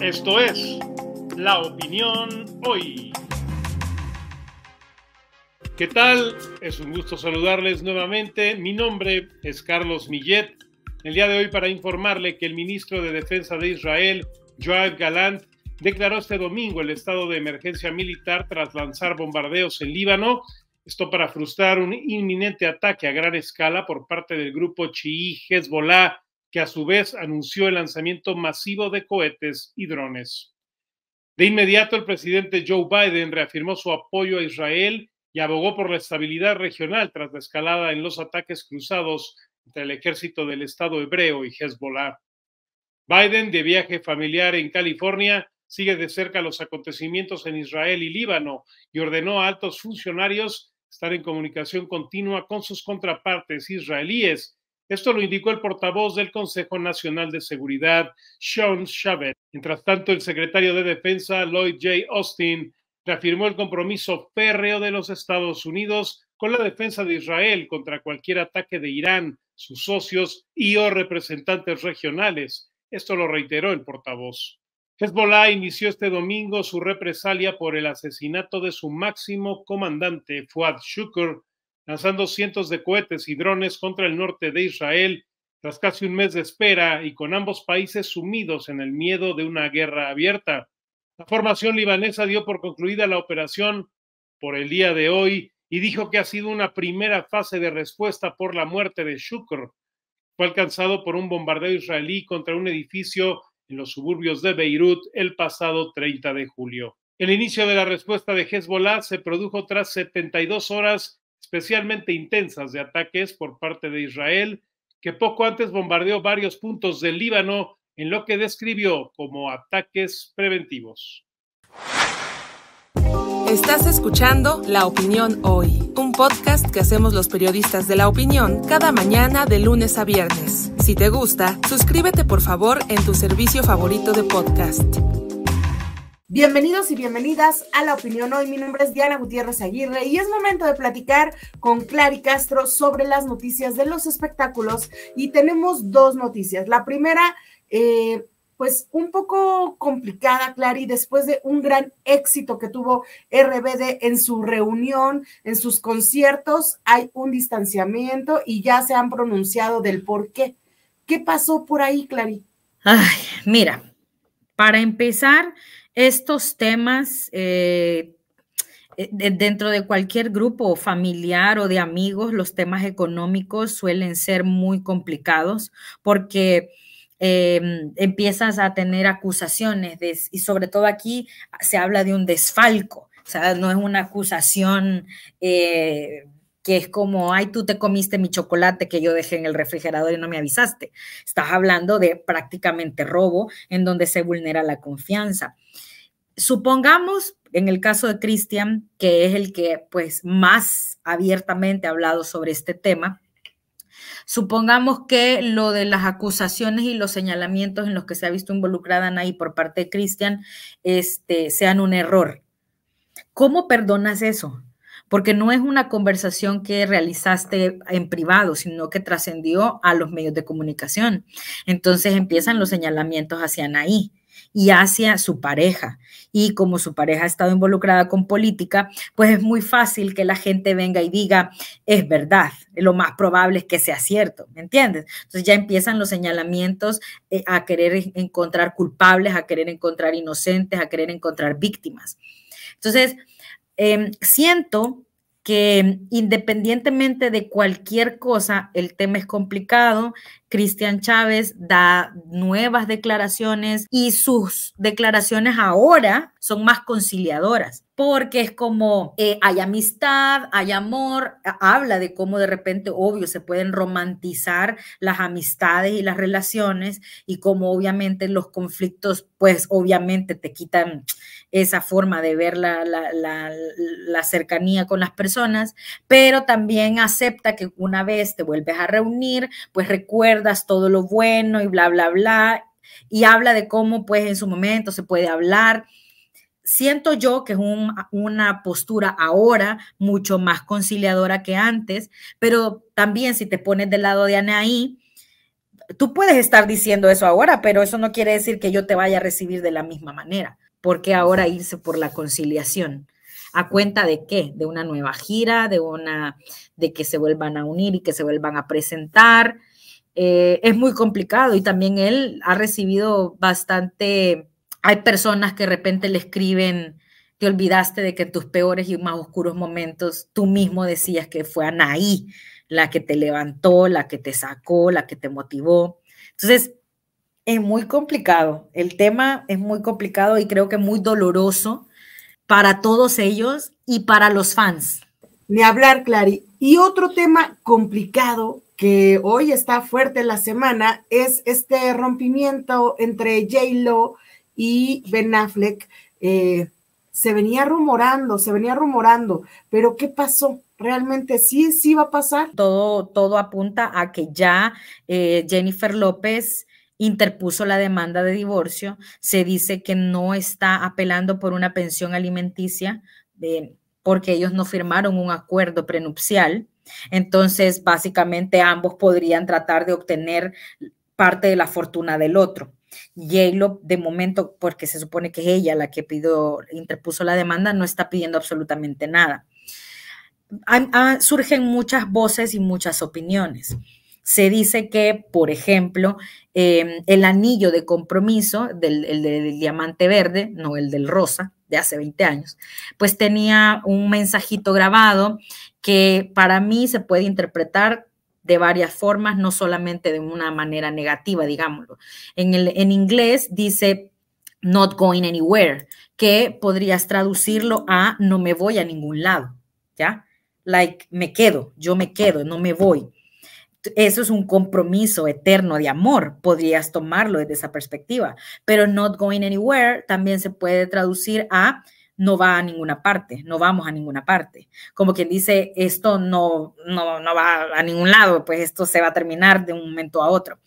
Esto es La Opinión Hoy. ¿Qué tal? Es un gusto saludarles nuevamente. Mi nombre es Carlos Millet. El día de hoy para informarle que el ministro de Defensa de Israel, Joab Galant, declaró este domingo el estado de emergencia militar tras lanzar bombardeos en Líbano. Esto para frustrar un inminente ataque a gran escala por parte del grupo chií Hezbollah que a su vez anunció el lanzamiento masivo de cohetes y drones. De inmediato, el presidente Joe Biden reafirmó su apoyo a Israel y abogó por la estabilidad regional tras la escalada en los ataques cruzados entre el ejército del Estado hebreo y Hezbollah. Biden, de viaje familiar en California, sigue de cerca los acontecimientos en Israel y Líbano y ordenó a altos funcionarios estar en comunicación continua con sus contrapartes israelíes esto lo indicó el portavoz del Consejo Nacional de Seguridad, Sean Chavez. Mientras tanto, el secretario de Defensa, Lloyd J. Austin, reafirmó el compromiso férreo de los Estados Unidos con la defensa de Israel contra cualquier ataque de Irán, sus socios y o representantes regionales. Esto lo reiteró el portavoz. Hezbollah inició este domingo su represalia por el asesinato de su máximo comandante, Fuad Shukr, lanzando cientos de cohetes y drones contra el norte de Israel tras casi un mes de espera y con ambos países sumidos en el miedo de una guerra abierta. La formación libanesa dio por concluida la operación por el día de hoy y dijo que ha sido una primera fase de respuesta por la muerte de Shukr. Fue alcanzado por un bombardeo israelí contra un edificio en los suburbios de Beirut el pasado 30 de julio. El inicio de la respuesta de Hezbollah se produjo tras 72 horas especialmente intensas de ataques por parte de Israel, que poco antes bombardeó varios puntos del Líbano en lo que describió como ataques preventivos. Estás escuchando La Opinión Hoy, un podcast que hacemos los periodistas de la opinión cada mañana de lunes a viernes. Si te gusta, suscríbete por favor en tu servicio favorito de podcast. Bienvenidos y bienvenidas a La Opinión Hoy. Mi nombre es Diana Gutiérrez Aguirre y es momento de platicar con Clary Castro sobre las noticias de los espectáculos. Y tenemos dos noticias. La primera, eh, pues un poco complicada, Clary, después de un gran éxito que tuvo RBD en su reunión, en sus conciertos, hay un distanciamiento y ya se han pronunciado del por qué. ¿Qué pasó por ahí, Clary? Ay, mira, para empezar, estos temas eh, eh, dentro de cualquier grupo familiar o de amigos, los temas económicos suelen ser muy complicados porque em, empiezas a tener acusaciones y sobre todo aquí se habla de un desfalco, o sea, no es una acusación eh, que es como, ay, tú te comiste mi chocolate que yo dejé en el refrigerador y no me avisaste. Estás hablando de prácticamente robo en donde se vulnera la confianza. Supongamos, en el caso de Cristian, que es el que pues más abiertamente ha hablado sobre este tema, Supongamos que lo de las acusaciones y los señalamientos en los que se ha visto involucrada ahí por parte de Cristian este, sean un error. ¿Cómo perdonas eso? porque no es una conversación que realizaste en privado, sino que trascendió a los medios de comunicación. Entonces empiezan los señalamientos hacia Anaí y hacia su pareja. Y como su pareja ha estado involucrada con política, pues es muy fácil que la gente venga y diga, es verdad, lo más probable es que sea cierto, ¿me entiendes? Entonces ya empiezan los señalamientos eh, a querer encontrar culpables, a querer encontrar inocentes, a querer encontrar víctimas. Entonces, Em, siento que independientemente de cualquier cosa, el tema es complicado. Cristian Chávez da nuevas declaraciones y sus declaraciones ahora son más conciliadoras, porque es como eh, hay amistad, hay amor, habla de cómo de repente, obvio, se pueden romantizar las amistades y las relaciones y cómo obviamente los conflictos, pues obviamente te quitan esa forma de ver la, cercanía con las personas, pero también acepta que una vez te vuelves a reunir, pues recuerdas todo lo bueno y bla, bla, bla, y habla de cómo pues en su momento se puede hablar. Siento yo que es una postura ahora mucho más conciliadora que antes, pero también si te pones del lado de Anaí, tú puedes estar diciendo eso ahora, pero eso no quiere decir que yo te vaya a recibir de la misma manera. ¿Por qué ahora irse por la conciliación? ¿A cuenta de qué? De una nueva gira, de una, de que se vuelvan a unir y que se vuelvan a presentar. Eh, es muy complicado y también él ha recibido bastante. Hay personas que de repente le escriben, te olvidaste de que en tus peores y más oscuros momentos tú mismo decías que fue Anaí la que te levantó, la que te sacó, la que te motivó. Entonces, es muy complicado, el tema es muy complicado y creo que muy doloroso para todos ellos y para los fans. Ni hablar, Clary. Y otro tema complicado que hoy está fuerte la semana es este rompimiento entre J-Lo y Ben Affleck. Eh, se venía rumorando, se venía rumorando, pero ¿qué pasó? realmente sí, sí va a pasar. Todo, todo apunta a que ya eh, Jennifer López interpuso la demanda de divorcio, se dice que no está apelando por una pensión alimenticia porque ellos no firmaron un acuerdo prenupcial. Entonces, básicamente ambos podrían tratar de obtener parte de la fortuna del otro. Y de momento, porque se supone que es ella la que pidió, interpuso la demanda, no está pidiendo absolutamente nada. Ah, surgen muchas voces y muchas opiniones se dice que, por ejemplo, em, el anillo de compromiso del, el del diamante verde, no el del rosa, de hace 20 años, pues tenía un mensajito grabado que para mí se puede interpretar de varias formas, no solamente de una manera negativa, digámoslo. el, en inglés dice not going anywhere, que podrías traducirlo a no me voy a ningún lado, ¿ya? Like me quedo, yo me quedo, no me voy eso es un compromiso eterno de amor, podrías tomarlo desde esa perspectiva, pero not going anywhere también se puede traducir a no va a ninguna parte, no vamos a ninguna parte. Como quien dice, esto no, no, va a ningún lado, pues esto se va a terminar de un momento a otro.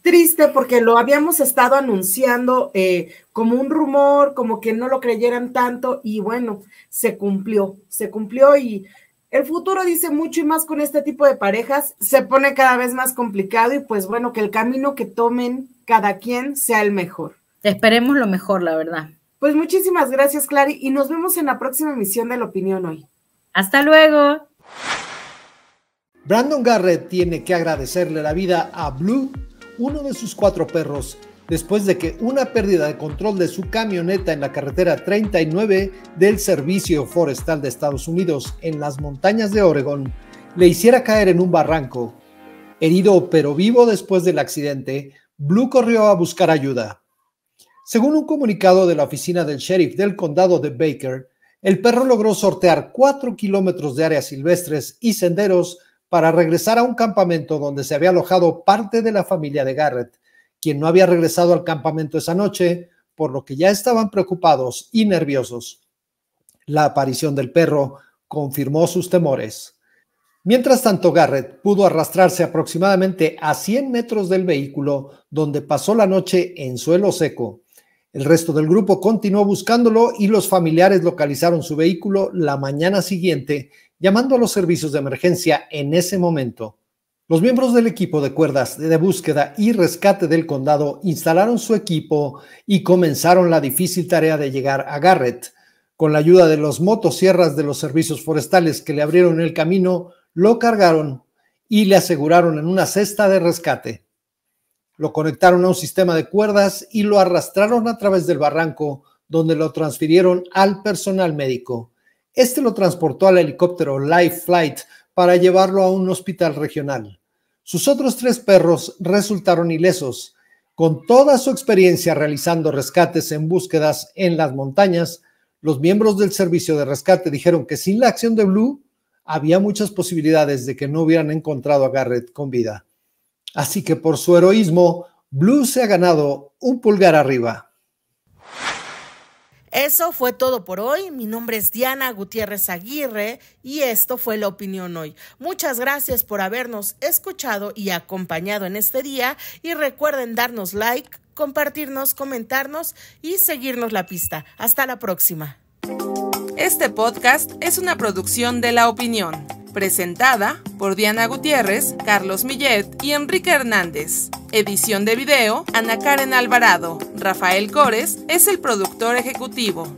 Triste porque lo habíamos estado anunciando eh, como un rumor, como que no lo creyeran tanto y bueno, se cumplió, se cumplió y el futuro dice mucho y más con este tipo de parejas, se pone cada vez más complicado y pues bueno, que el camino que tomen cada quien sea el mejor. Esperemos lo mejor, la verdad. Pues muchísimas gracias, Clary, y nos vemos en la próxima emisión de La Opinión Hoy. Hasta luego. Brandon Garrett tiene que agradecerle la vida a Blue, uno de sus cuatro perros después de que una pérdida de control de su camioneta en la carretera 39 del Servicio Forestal de Estados Unidos en las montañas de Oregon le hiciera caer en un barranco. Herido pero vivo después del accidente, Blue corrió a buscar ayuda. Según un comunicado de la oficina del sheriff del condado de Baker, el perro logró sortear 4 kilómetros de áreas silvestres y senderos para regresar a un campamento donde se había alojado parte de la familia de Garrett quien no había regresado al campamento esa noche, por lo que ya estaban preocupados y nerviosos. La aparición del perro confirmó sus temores. Mientras tanto, Garrett pudo arrastrarse aproximadamente a 100 metros del vehículo, donde pasó la noche en suelo seco. El resto del grupo continuó buscándolo y los familiares localizaron su vehículo la mañana siguiente, llamando a los servicios de emergencia en ese momento. Los miembros del equipo de cuerdas de búsqueda y rescate del condado instalaron su equipo y comenzaron la difícil tarea de llegar a Garrett. Con la ayuda de los motosierras de los servicios forestales que le abrieron el camino, lo cargaron y le aseguraron en una cesta de rescate. Lo conectaron a un sistema de cuerdas y lo arrastraron a través del barranco, donde lo transfirieron al personal médico. Este lo transportó al helicóptero Life Flight para llevarlo a un hospital regional. Sus otros tres perros resultaron ilesos. Con toda su experiencia realizando rescates en búsquedas en las montañas, los miembros del servicio de rescate dijeron que sin la acción de Blue había muchas posibilidades de que no hubieran encontrado a Garrett con vida. Así que por su heroísmo, Blue se ha ganado un pulgar arriba. Eso fue todo por hoy. Mi nombre es Diana Gutiérrez Aguirre y esto fue La Opinión Hoy. Muchas gracias por habernos escuchado y acompañado en este día y recuerden darnos like, compartirnos, comentarnos y seguirnos la pista. Hasta la próxima. Este podcast es una producción de La Opinión. Presentada por Diana Gutiérrez, Carlos Millet y Enrique Hernández. Edición de video, Ana Karen Alvarado. Rafael Cores es el productor ejecutivo.